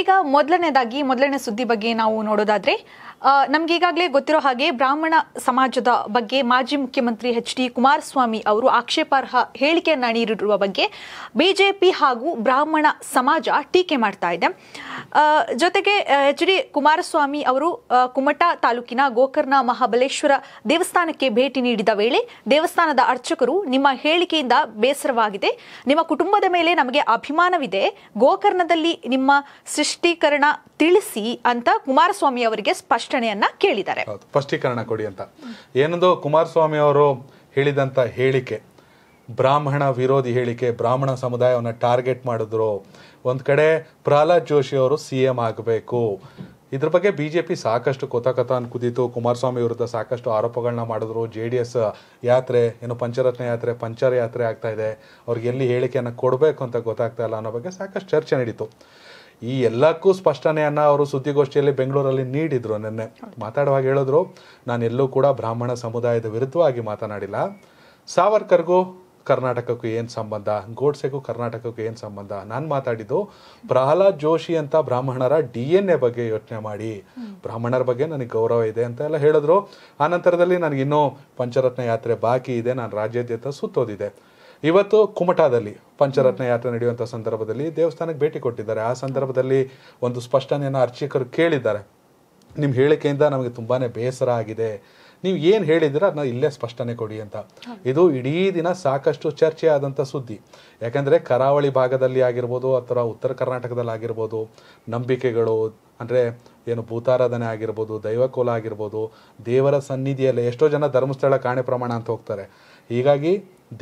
ಈಗ ಮೊದಲನೇದಾಗಿ ಮೊದಲನೇ ಸುದ್ದಿ ಬಗ್ಗೆ ನಾವು ನೋಡೋದಾದ್ರೆ ಈಗಾಗಲೇ ಗೊತ್ತಿರೋ ಹಾಗೆ ಬ್ರಾಹ್ಮಣ ಸಮಾಜದ ಬಗ್ಗೆ ಮಾಜಿ ಮುಖ್ಯಮಂತ್ರಿ ಎಚ್ ಡಿ ಕುಮಾರಸ್ವಾಮಿ ಅವರು ಆಕ್ಷೇಪಾರ್ಹ ಹೇಳಿಕೆಯನ್ನ ನೀಡಿರುವ ಬಗ್ಗೆ ಬಿಜೆಪಿ ಹಾಗೂ ಬ್ರಾಹ್ಮಣ ಸಮಾಜ ಟೀಕೆ ಮಾಡ್ತಾ ಇದೆ ಜೊತೆಗೆ ಎಚ್ ಡಿ ಕುಮಾರಸ್ವಾಮಿ ಅವರು ಕುಮಟಾ ತಾಲೂಕಿನ ಗೋಕರ್ಣ ಮಹಾಬಲೇಶ್ವರ ದೇವಸ್ಥಾನಕ್ಕೆ ಭೇಟಿ ನೀಡಿದ ವೇಳೆ ದೇವಸ್ಥಾನದ ಅರ್ಚಕರು ನಿಮ್ಮ ಹೇಳಿಕೆಯಿಂದ ಬೇಸರವಾಗಿದೆ ನಿಮ್ಮ ಕುಟುಂಬದ ಮೇಲೆ ನಮಗೆ ಅಭಿಮಾನವಿದೆ ಗೋಕರ್ಣದಲ್ಲಿ ನಿಮ್ಮ ಸ್ಪಷ್ಟೀಕರಣ ತಿಳಿಸಿ ಅಂತ ಕುಮಾರಸ್ವಾಮಿ ಅವರಿಗೆ ಸ್ಪಷ್ಟನೆಯನ್ನ ಕೇಳಿದ್ದಾರೆ ಸ್ಪಷ್ಟೀಕರಣ ಕೊಡಿ ಅಂತ ಏನದು ಕುಮಾರಸ್ವಾಮಿ ಅವರು ಹೇಳಿದಂತ ಹೇಳಿಕೆ ಬ್ರಾಹ್ಮಣ ವಿರೋಧಿ ಹೇಳಿಕೆ ಬ್ರಾಹ್ಮಣ ಸಮುದಾಯವನ್ನು ಟಾರ್ಗೆಟ್ ಮಾಡಿದ್ರು ಒಂದ್ ಕಡೆ ಪ್ರಹ್ಲಾದ್ ಜೋಶಿ ಅವರು ಸಿ ಎಂ ಆಗಬೇಕು ಇದ್ರ ಬಗ್ಗೆ ಬಿ ಜೆ ಪಿ ಸಾಕಷ್ಟು ಕೊತಕತ ಕುದೀತು ಕುಮಾರಸ್ವಾಮಿ ವಿರುದ್ಧ ಸಾಕಷ್ಟು ಆರೋಪಗಳನ್ನ ಮಾಡಿದ್ರು ಜೆ ಡಿ ಎಸ್ ಯಾತ್ರೆ ಏನು ಪಂಚರತ್ನ ಯಾತ್ರೆ ಪಂಚರ ಯಾತ್ರೆ ಆಗ್ತಾ ಇದೆ ಅವ್ರಿಗೆ ಎಲ್ಲಿ ಹೇಳಿಕೆಯನ್ನು ಕೊಡಬೇಕು ಅಂತ ಗೊತ್ತಾಗ್ತಾ ಇಲ್ಲ ಅನ್ನೋ ಬಗ್ಗೆ ಸಾಕಷ್ಟು ಚರ್ಚೆ ನಡೀತು ಈ ಎಲ್ಲಕ್ಕೂ ಸ್ಪಷ್ಟನೆಯನ್ನು ಅವರು ಸುದ್ದಿಗೋಷ್ಠಿಯಲ್ಲಿ ಬೆಂಗಳೂರಲ್ಲಿ ನೀಡಿದ್ರು ನಿನ್ನೆ ಮಾತಾಡುವಾಗ ಹೇಳಿದ್ರು ನಾನು ಎಲ್ಲೂ ಕೂಡ ಬ್ರಾಹ್ಮಣ ಸಮುದಾಯದ ವಿರುದ್ಧವಾಗಿ ಮಾತನಾಡಿಲ್ಲ ಸಾವರ್ಕರ್ಗೂ ಕರ್ನಾಟಕಕ್ಕೂ ಏನು ಸಂಬಂಧ ಗೋಡ್ಸೆಗೂ ಕರ್ನಾಟಕಕ್ಕೂ ಏನು ಸಂಬಂಧ ನಾನು ಮಾತಾಡಿದ್ದು ಪ್ರಹ್ಲಾದ್ ಜೋಶಿ ಅಂತ ಬ್ರಾಹ್ಮಣರ ಡಿ ಎನ್ ಎ ಬಗ್ಗೆ ಯೋಚನೆ ಮಾಡಿ ಬ್ರಾಹ್ಮಣರ ಬಗ್ಗೆ ನನಗೆ ಗೌರವ ಇದೆ ಅಂತ ಎಲ್ಲ ಹೇಳಿದ್ರು ಆ ನಂತರದಲ್ಲಿ ನನಗಿನ್ನೂ ಪಂಚರತ್ನ ಯಾತ್ರೆ ಬಾಕಿ ಇದೆ ನಾನು ರಾಜ್ಯಾದ್ಯಂತ ಸುತ್ತೋದಿದೆ ಇವತ್ತು ಕುಮಟಾದಲ್ಲಿ ಪಂಚರತ್ನ ಯಾತ್ರೆ ನಡೆಯುವಂಥ ಸಂದರ್ಭದಲ್ಲಿ ದೇವಸ್ಥಾನಕ್ಕೆ ಭೇಟಿ ಕೊಟ್ಟಿದ್ದಾರೆ ಆ ಸಂದರ್ಭದಲ್ಲಿ ಒಂದು ಸ್ಪಷ್ಟನೆಯನ್ನು ಅರ್ಚಕರು ಕೇಳಿದ್ದಾರೆ ನಿಮ್ಮ ಹೇಳಿಕೆಯಿಂದ ನಮಗೆ ತುಂಬಾ ಬೇಸರ ಆಗಿದೆ ನೀವು ಏನು ಹೇಳಿದಿರ ಅದನ್ನ ಇಲ್ಲೇ ಸ್ಪಷ್ಟನೆ ಕೊಡಿ ಅಂತ ಇದು ಇಡೀ ದಿನ ಸಾಕಷ್ಟು ಚರ್ಚೆ ಆದಂಥ ಸುದ್ದಿ ಯಾಕಂದರೆ ಕರಾವಳಿ ಭಾಗದಲ್ಲಿ ಆಗಿರ್ಬೋದು ಅಥವಾ ಉತ್ತರ ಕರ್ನಾಟಕದಲ್ಲಿ ಆಗಿರ್ಬೋದು ನಂಬಿಕೆಗಳು ಅಂದರೆ ಏನು ಭೂತಾರಾಧನೆ ಆಗಿರ್ಬೋದು ದೈವಕೋಲ ಆಗಿರ್ಬೋದು ದೇವರ ಸನ್ನಿಧಿಯಲ್ಲಿ ಎಷ್ಟೋ ಜನ ಧರ್ಮಸ್ಥಳ ಕಾಣೆ ಪ್ರಮಾಣ ಅಂತ ಹೋಗ್ತಾರೆ ಹೀಗಾಗಿ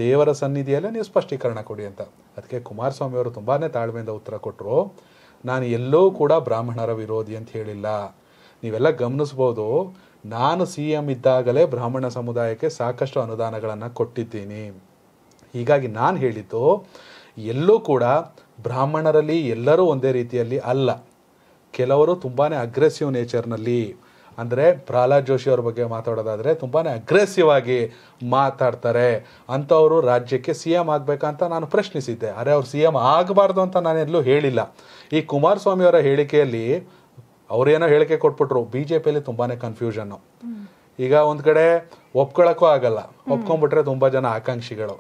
ದೇವರ ಸನ್ನಿಧಿಯಲ್ಲೇ ನೀವು ಸ್ಪಷ್ಟೀಕರಣ ಕೊಡಿ ಅಂತ ಅದಕ್ಕೆ ಕುಮಾರಸ್ವಾಮಿ ಅವರು ತುಂಬಾ ತಾಳ್ಮೆಯಿಂದ ಉತ್ತರ ಕೊಟ್ಟರು ನಾನು ಎಲ್ಲೂ ಕೂಡ ಬ್ರಾಹ್ಮಣರ ವಿರೋಧಿ ಅಂತ ಹೇಳಿಲ್ಲ ನೀವೆಲ್ಲ ಗಮನಿಸ್ಬೋದು ನಾನು ಸಿ ಎಂ ಇದ್ದಾಗಲೇ ಬ್ರಾಹ್ಮಣ ಸಮುದಾಯಕ್ಕೆ ಸಾಕಷ್ಟು ಅನುದಾನಗಳನ್ನು ಕೊಟ್ಟಿದ್ದೀನಿ ಹೀಗಾಗಿ ನಾನು ಹೇಳಿದ್ದು ಎಲ್ಲೂ ಕೂಡ ಬ್ರಾಹ್ಮಣರಲ್ಲಿ ಎಲ್ಲರೂ ಒಂದೇ ರೀತಿಯಲ್ಲಿ ಅಲ್ಲ ಕೆಲವರು ತುಂಬಾ ಅಗ್ರೆಸಿವ್ ನೇಚರ್ನಲ್ಲಿ ಅಂದರೆ ಪ್ರಹ್ಲಾದ್ ಜೋಶಿ ಅವ್ರ ಬಗ್ಗೆ ಮಾತಾಡೋದಾದರೆ ತುಂಬಾ ಅಗ್ರೆಸಿವ್ ಆಗಿ ಮಾತಾಡ್ತಾರೆ ಅಂಥವರು ರಾಜ್ಯಕ್ಕೆ ಸಿ ಎಮ್ ಆಗಬೇಕಂತ ನಾನು ಪ್ರಶ್ನಿಸಿದ್ದೆ ಅರೆ ಅವ್ರು ಸಿ ಎಮ್ ಆಗಬಾರ್ದು ಅಂತ ನಾನೆಲ್ಲೂ ಹೇಳಿಲ್ಲ ಈ ಅವರ ಹೇಳಿಕೆಯಲ್ಲಿ ಅವರೇನೋ ಹೇಳಿಕೆ ಕೊಟ್ಬಿಟ್ರು ಬಿ ಜೆ ಪಿಯಲ್ಲಿ ತುಂಬಾ ಕನ್ಫ್ಯೂಷನ್ನು ಈಗ ಒಂದು ಕಡೆ ಒಪ್ಕೊಳ್ಳೋಕ್ಕೂ ಆಗಲ್ಲ ಒಪ್ಕೊಂಡ್ಬಿಟ್ರೆ ತುಂಬ ಜನ ಆಕಾಂಕ್ಷಿಗಳು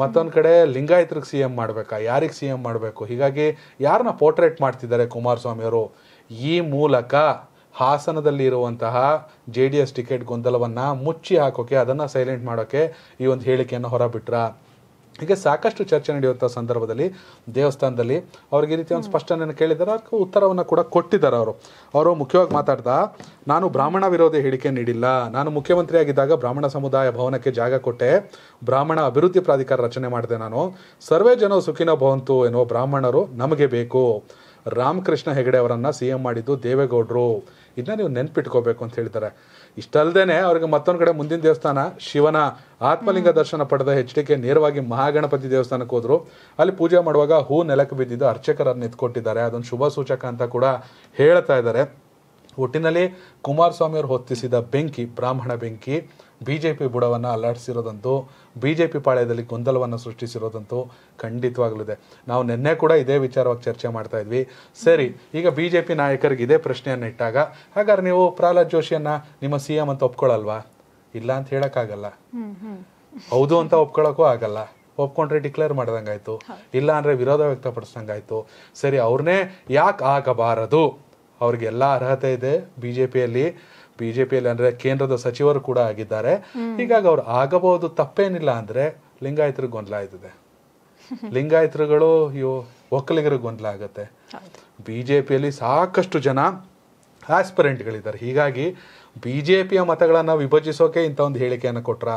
ಮತ್ತೊಂದು ಕಡೆ ಲಿಂಗಾಯತ್ರಿಗೆ ಸಿ ಎಮ್ ಮಾಡಬೇಕಾ ಯಾರಿಗೆ ಸಿ ಎಮ್ ಮಾಡಬೇಕು ಹೀಗಾಗಿ ಯಾರನ್ನ ಪೋರ್ಟ್ರೇಟ್ ಮಾಡ್ತಿದ್ದಾರೆ ಕುಮಾರಸ್ವಾಮಿಯವರು ಈ ಮೂಲಕ ಹಾಸನದಲ್ಲಿ ಇರುವಂತಹ ಜೆ ಡಿ ಎಸ್ ಟಿಕೆಟ್ ಗೊಂದಲವನ್ನು ಮುಚ್ಚಿ ಹಾಕೋಕೆ ಅದನ್ನು ಸೈಲೆಂಟ್ ಮಾಡೋಕ್ಕೆ ಈ ಒಂದು ಹೇಳಿಕೆಯನ್ನು ಹೊರಬಿಟ್ರ ಹೀಗೆ ಸಾಕಷ್ಟು ಚರ್ಚೆ ನಡೆಯುವಂಥ ಸಂದರ್ಭದಲ್ಲಿ ದೇವಸ್ಥಾನದಲ್ಲಿ ಅವ್ರಿಗೆ ಈ ರೀತಿ ಒಂದು ಸ್ಪಷ್ಟನೆಯನ್ನು ಕೇಳಿದ್ದಾರೆ ಅದಕ್ಕೆ ಉತ್ತರವನ್ನು ಕೂಡ ಕೊಟ್ಟಿದ್ದಾರೆ ಅವರು ಅವರು ಮುಖ್ಯವಾಗಿ ಮಾತಾಡ್ತಾ ನಾನು ಬ್ರಾಹ್ಮಣ ವಿರೋಧಿ ಹೇಳಿಕೆ ನೀಡಿಲ್ಲ ನಾನು ಮುಖ್ಯಮಂತ್ರಿಯಾಗಿದ್ದಾಗ ಬ್ರಾಹ್ಮಣ ಸಮುದಾಯ ಭವನಕ್ಕೆ ಜಾಗ ಕೊಟ್ಟೆ ಬ್ರಾಹ್ಮಣ ಅಭಿವೃದ್ಧಿ ಪ್ರಾಧಿಕಾರ ರಚನೆ ಮಾಡಿದೆ ನಾನು ಸರ್ವೇ ಜನ ಸುಖಿನ ಭವಂತು ಎನ್ನುವ ಬ್ರಾಹ್ಮಣರು ನಮಗೆ ಬೇಕು ರಾಮಕೃಷ್ಣ ಹೆಗಡೆ ಅವರನ್ನು ಸಿ ಎಂ ಮಾಡಿದ್ದು ದೇವೇಗೌಡರು ಇದನ್ನ ನೀವು ನೆನ್ಪಿಟ್ಕೋಬೇಕು ಅಂತ ಹೇಳ್ತಾರೆ ಇಷ್ಟಲ್ದೇನೆ ಅವ್ರಿಗೆ ಮತ್ತೊಂದು ಕಡೆ ಮುಂದಿನ ದೇವಸ್ಥಾನ ಶಿವನ ಆತ್ಮಲಿಂಗ ದರ್ಶನ ಪಡೆದ ಹೆಚ್ ಕೆ ನೇರವಾಗಿ ಮಹಾಗಣಪತಿ ದೇವಸ್ಥಾನಕ್ಕೆ ಹೋದ್ರು ಅಲ್ಲಿ ಪೂಜೆ ಮಾಡುವಾಗ ಹೂ ನೆಲಕ್ಕೆ ಬಿದ್ದಿದ್ದು ಅರ್ಚಕರನ್ನು ಎತ್ಕೊಟ್ಟಿದ್ದಾರೆ ಅದೊಂದು ಶುಭ ಸೂಚಕ ಅಂತ ಕೂಡ ಹೇಳ್ತಾ ಇದ್ದಾರೆ ಒಟ್ಟಿನಲ್ಲಿ ಕುಮಾರಸ್ವಾಮಿಯವರು ಹೊತ್ತಿಸಿದ ಬೆಂಕಿ ಬ್ರಾಹ್ಮಣ ಬೆಂಕಿ ಬಿ ಜೆ ಪಿ ಬುಡವನ್ನು ಅಲ್ಲಾಡಿಸಿರೋದಂತೂ ಬಿ ಜೆ ಪಿ ಪಾಳ್ಯದಲ್ಲಿ ಗೊಂದಲವನ್ನು ಸೃಷ್ಟಿಸಿರೋದಂತೂ ಖಂಡಿತವಾಗಲಿದೆ ನಾವು ನಿನ್ನೆ ಕೂಡ ಇದೇ ವಿಚಾರವಾಗಿ ಚರ್ಚೆ ಮಾಡ್ತಾ ಇದ್ವಿ ಸರಿ ಈಗ ಬಿ ಜೆ ಪಿ ನಾಯಕರಿಗೆ ಇದೇ ಪ್ರಶ್ನೆಯನ್ನು ಇಟ್ಟಾಗ ಹಾಗಾದ್ರೆ ನೀವು ಪ್ರಹ್ಲಾದ್ ಜೋಶಿಯನ್ನ ನಿಮ್ಮ ಸಿ ಎಂ ಅಂತ ಒಪ್ಕೊಳ್ಳಲ್ವಾ ಇಲ್ಲ ಅಂತ ಹೇಳೋಕ್ಕಾಗಲ್ಲ ಹೌದು ಅಂತ ಒಪ್ಕೊಳ್ಳೋಕ್ಕೂ ಆಗಲ್ಲ ಒಪ್ಕೊಂಡ್ರೆ ಡಿಕ್ಲೇರ್ ಮಾಡ್ದಂಗಾಯ್ತು ಇಲ್ಲ ಅಂದ್ರೆ ವಿರೋಧ ವ್ಯಕ್ತಪಡಿಸ್ದಂಗಾಯ್ತು ಸರಿ ಅವ್ರನ್ನೇ ಯಾಕೆ ಆಗಬಾರದು ಅವ್ರಿಗೆಲ್ಲ ಅರ್ಹತೆ ಇದೆ ಬಿ ಜೆ ಪಿಯಲ್ಲಿ ಬಿಜೆಪಿಯಲ್ಲಿ ಅಂದ್ರೆ ಕೇಂದ್ರದ ಸಚಿವರು ಕೂಡ ಆಗಿದ್ದಾರೆ ಹೀಗಾಗಿ ಅವ್ರು ಆಗಬಹುದು ತಪ್ಪೇನಿಲ್ಲ ಅಂದ್ರೆ ಲಿಂಗಾಯತರು ಗೊಂದಲ ಆಯ್ತದೆ ಲಿಂಗಾಯತರುಗಳು ಇವು ಒಕ್ಕಲಿಗರು ಗೊಂದಲ ಆಗುತ್ತೆ ಬಿಜೆಪಿಯಲ್ಲಿ ಸಾಕಷ್ಟು ಜನ ಗಳಿದ್ದಾರೆ ಹೀಗಾಗಿ ಬಿಜೆಪಿಯ ಮತಗಳನ್ನು ವಿಭಜಿಸೋಕೆ ಇಂಥ ಒಂದು ಹೇಳಿಕೆಯನ್ನು ಕೊಟ್ರ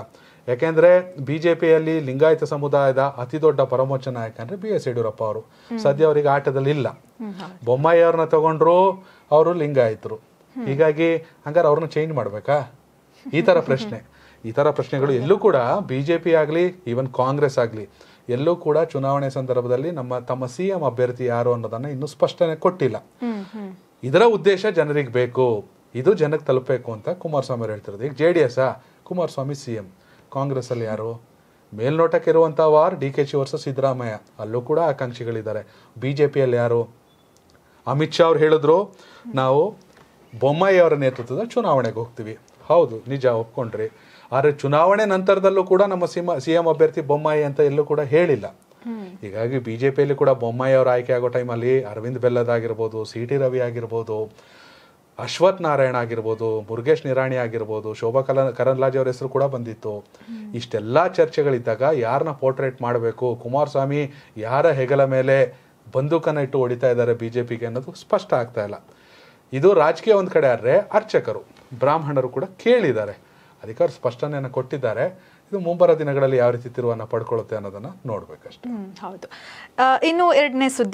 ಯಾಕೆಂದ್ರೆ ಬಿಜೆಪಿಯಲ್ಲಿ ಲಿಂಗಾಯತ ಸಮುದಾಯದ ಅತಿ ದೊಡ್ಡ ಪರಮೋಚ್ಚ ನಾಯಕ ಅಂದ್ರೆ ಬಿ ಎಸ್ ಯಡಿಯೂರಪ್ಪ ಅವರು ಸದ್ಯ ಅವರಿಗೆ ಆಟದಲ್ಲಿ ಇಲ್ಲ ಬೊಮ್ಮಾಯಿ ಅವ್ರನ್ನ ತಗೊಂಡ್ರು ಅವರು ಲಿಂಗಾಯತರು ಹೀಗಾಗಿ ಹಂಗಾರೆ ಅವ್ರನ್ನ ಚೇಂಜ್ ಮಾಡ್ಬೇಕಾ ಈ ತರ ಪ್ರಶ್ನೆ ಈ ತರ ಪ್ರಶ್ನೆಗಳು ಎಲ್ಲೂ ಕೂಡ ಬಿ ಜೆ ಪಿ ಆಗಲಿ ಈವನ್ ಕಾಂಗ್ರೆಸ್ ಆಗಲಿ ಎಲ್ಲೂ ಕೂಡ ಚುನಾವಣೆ ಸಂದರ್ಭದಲ್ಲಿ ನಮ್ಮ ತಮ್ಮ ಸಿ ಎಂ ಅಭ್ಯರ್ಥಿ ಯಾರು ಅನ್ನೋದನ್ನ ಇನ್ನೂ ಸ್ಪಷ್ಟನೆ ಕೊಟ್ಟಿಲ್ಲ ಇದರ ಉದ್ದೇಶ ಜನರಿಗೆ ಬೇಕು ಇದು ಜನಕ್ಕೆ ತಲುಪಬೇಕು ಅಂತ ಕುಮಾರಸ್ವಾಮಿ ಅವ್ರು ಹೇಳ್ತಿರೋದು ಈಗ J D S Kumaraswamy C M ಅಲ್ಲಿ ಯಾರು ಮೇಲ್ನೋಟಕ್ಕೆ ಇರುವಂತಹ ವಾರ್ ಡಿ ಕೆ ಶಿ ವರ್ಸ ಸಿದ್ದರಾಮಯ್ಯ ಅಲ್ಲೂ ಕೂಡ ಆಕಾಂಕ್ಷಿಗಳಿದ್ದಾರೆ ಬಿಜೆಪಿಯಲ್ಲಿ ಯಾರು ಅಮಿತ್ ಶಾ ಅವ್ರು ಹೇಳಿದ್ರು ನಾವು ಬೊಮ್ಮಾಯಿಯವರ ನೇತೃತ್ವದ ಚುನಾವಣೆಗೆ ಹೋಗ್ತೀವಿ ಹೌದು ನಿಜ ಒಪ್ಕೊಂಡ್ರಿ ಆದರೆ ಚುನಾವಣೆ ನಂತರದಲ್ಲೂ ಕೂಡ ನಮ್ಮ ಸಿಂಹ ಸಿ ಎಂ ಅಭ್ಯರ್ಥಿ ಬೊಮ್ಮಾಯಿ ಅಂತ ಎಲ್ಲೂ ಕೂಡ ಹೇಳಿಲ್ಲ ಹೀಗಾಗಿ ಬಿ ಜೆ ಪಿಯಲ್ಲಿ ಕೂಡ ಬೊಮ್ಮಾಯಿ ಅವರು ಆಯ್ಕೆ ಆಗೋ ಟೈಮಲ್ಲಿ ಅರವಿಂದ್ ಬೆಲ್ಲದ್ ಆಗಿರ್ಬೋದು ಸಿ ಟಿ ರವಿ ಆಗಿರ್ಬೋದು ಅಶ್ವಥ್ ನಾರಾಯಣ ಆಗಿರ್ಬೋದು ಮುರುಗೇಶ್ ನಿರಾಣಿ ಆಗಿರ್ಬೋದು ಶೋಭಾ ಕಲ ಕರಂದ್ಲಾಜ್ ಅವರ ಹೆಸರು ಕೂಡ ಬಂದಿತ್ತು ಇಷ್ಟೆಲ್ಲ ಚರ್ಚೆಗಳಿದ್ದಾಗ ಯಾರನ್ನ ಪೋರ್ಟ್ರೇಟ್ ಮಾಡಬೇಕು ಕುಮಾರಸ್ವಾಮಿ ಯಾರ ಹೆಗಲ ಮೇಲೆ ಬಂದೂಕನ್ನ ಇಟ್ಟು ಹೊಡಿತಾ ಇದ್ದಾರೆ ಬಿ ಜೆ ಪಿಗೆ ಅನ್ನೋದು ಸ್ಪಷ್ಟ ಆಗ್ತಾ ಇಲ್ಲ ಇದು ರಾಜಕೀಯ ಒಂದು ಕಡೆ ಆದರೆ ಅರ್ಚಕರು ಬ್ರಾಹ್ಮಣರು ಕೂಡ ಕೇಳಿದ್ದಾರೆ ಅದಕ್ಕೆ ಅವರು ಸ್ಪಷ್ಟನೆಯನ್ನು ಕೊಟ್ಟಿದ್ದಾರೆ ಇದು ಮುಂಬರುವ ದಿನಗಳಲ್ಲಿ ಯಾವ ರೀತಿ ತಿರುವನ್ನು ಪಡ್ಕೊಳ್ಳುತ್ತೆ ಅನ್ನೋದನ್ನು ನೋಡಬೇಕಷ್ಟೇ ಹೌದು ಇನ್ನು ಎರಡನೇ ಸುದ್ದಿ